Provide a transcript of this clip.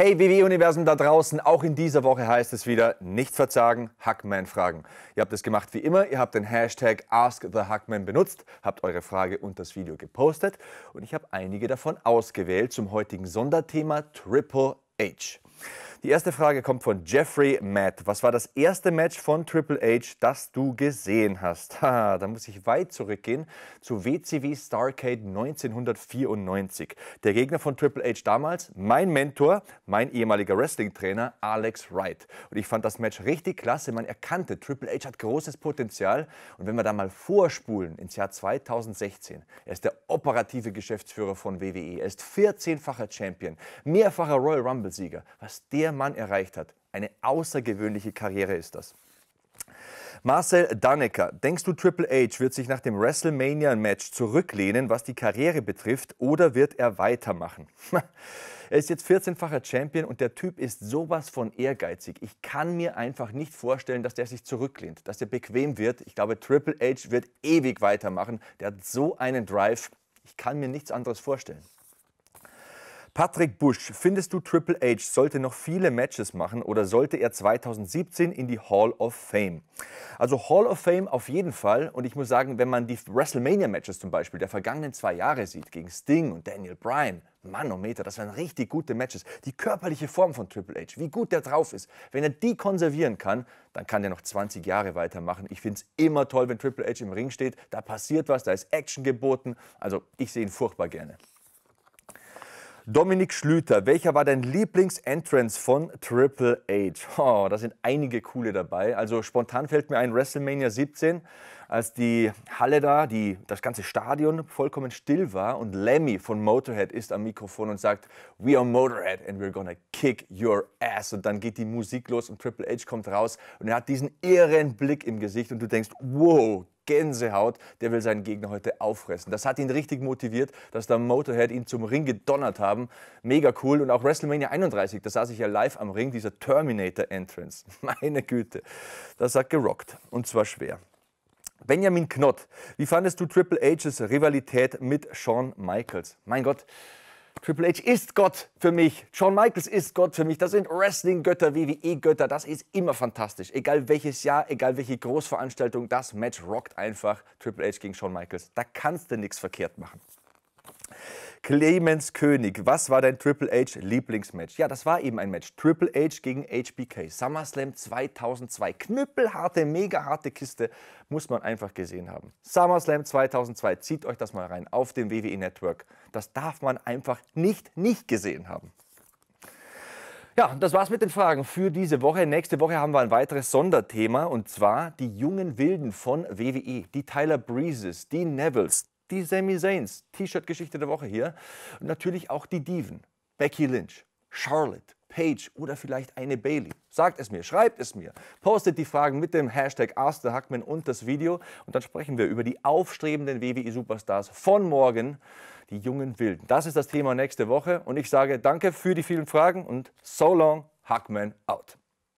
Hey WW-Universum da draußen, auch in dieser Woche heißt es wieder, nicht verzagen, Hackman fragen. Ihr habt es gemacht wie immer, ihr habt den Hashtag AskTheHackman benutzt, habt eure Frage und das Video gepostet und ich habe einige davon ausgewählt zum heutigen Sonderthema Triple H. Die erste Frage kommt von Jeffrey Matt. Was war das erste Match von Triple H, das du gesehen hast? Ha, da muss ich weit zurückgehen zu WCW Starcade 1994. Der Gegner von Triple H damals, mein Mentor, mein ehemaliger Wrestling-Trainer Alex Wright. Und ich fand das Match richtig klasse. Man erkannte, Triple H hat großes Potenzial. Und wenn wir da mal vorspulen ins Jahr 2016, er ist der operative Geschäftsführer von WWE. Er ist 14-facher Champion, mehrfacher Royal Rumble-Sieger. Was der der Mann erreicht hat. Eine außergewöhnliche Karriere ist das. Marcel Dannecker, denkst du, Triple H wird sich nach dem WrestleMania-Match zurücklehnen, was die Karriere betrifft, oder wird er weitermachen? er ist jetzt 14-facher Champion und der Typ ist sowas von ehrgeizig. Ich kann mir einfach nicht vorstellen, dass der sich zurücklehnt, dass der bequem wird. Ich glaube, Triple H wird ewig weitermachen. Der hat so einen Drive. Ich kann mir nichts anderes vorstellen. Patrick Busch, findest du Triple H sollte noch viele Matches machen oder sollte er 2017 in die Hall of Fame? Also Hall of Fame auf jeden Fall. Und ich muss sagen, wenn man die WrestleMania-Matches zum Beispiel der vergangenen zwei Jahre sieht, gegen Sting und Daniel Bryan, Manometer, oh das waren richtig gute Matches. Die körperliche Form von Triple H, wie gut der drauf ist, wenn er die konservieren kann, dann kann er noch 20 Jahre weitermachen. Ich finde es immer toll, wenn Triple H im Ring steht. Da passiert was, da ist Action geboten. Also ich sehe ihn furchtbar gerne. Dominik Schlüter, welcher war dein Lieblingsentrance von Triple H? Oh, da sind einige coole dabei. Also spontan fällt mir ein WrestleMania 17, als die Halle da, die, das ganze Stadion vollkommen still war und Lemmy von Motorhead ist am Mikrofon und sagt, We are Motorhead and we're gonna kick your ass. Und dann geht die Musik los und Triple H kommt raus und er hat diesen irren Blick im Gesicht und du denkst, wow, Gänsehaut, der will seinen Gegner heute auffressen. Das hat ihn richtig motiviert, dass der Motorhead ihn zum Ring gedonnert haben. Mega cool. Und auch WrestleMania 31, da saß ich ja live am Ring, dieser Terminator-Entrance. Meine Güte, das hat gerockt. Und zwar schwer. Benjamin Knott, wie fandest du Triple H's Rivalität mit Shawn Michaels? Mein Gott, Triple H ist Gott für mich. Shawn Michaels ist Gott für mich. Das sind Wrestling-Götter, WWE-Götter. Das ist immer fantastisch. Egal welches Jahr, egal welche Großveranstaltung, das Match rockt einfach. Triple H gegen Shawn Michaels. Da kannst du nichts verkehrt machen. Clemens König, was war dein Triple H Lieblingsmatch? Ja, das war eben ein Match. Triple H gegen HBK. SummerSlam 2002. Knüppelharte, mega harte Kiste. Muss man einfach gesehen haben. SummerSlam 2002. Zieht euch das mal rein auf dem WWE Network. Das darf man einfach nicht, nicht gesehen haben. Ja, das war's mit den Fragen für diese Woche. Nächste Woche haben wir ein weiteres Sonderthema und zwar die jungen Wilden von WWE, die Tyler Breezes, die Nevils, die Sami Zayn's, T-Shirt-Geschichte der Woche hier. Und natürlich auch die Diven, Becky Lynch, Charlotte, Paige oder vielleicht eine Bailey. Sagt es mir, schreibt es mir. Postet die Fragen mit dem Hashtag AskTheHackman und das Video und dann sprechen wir über die aufstrebenden WWE Superstars von morgen, die jungen Wilden. Das ist das Thema nächste Woche und ich sage danke für die vielen Fragen und so long Hackman out.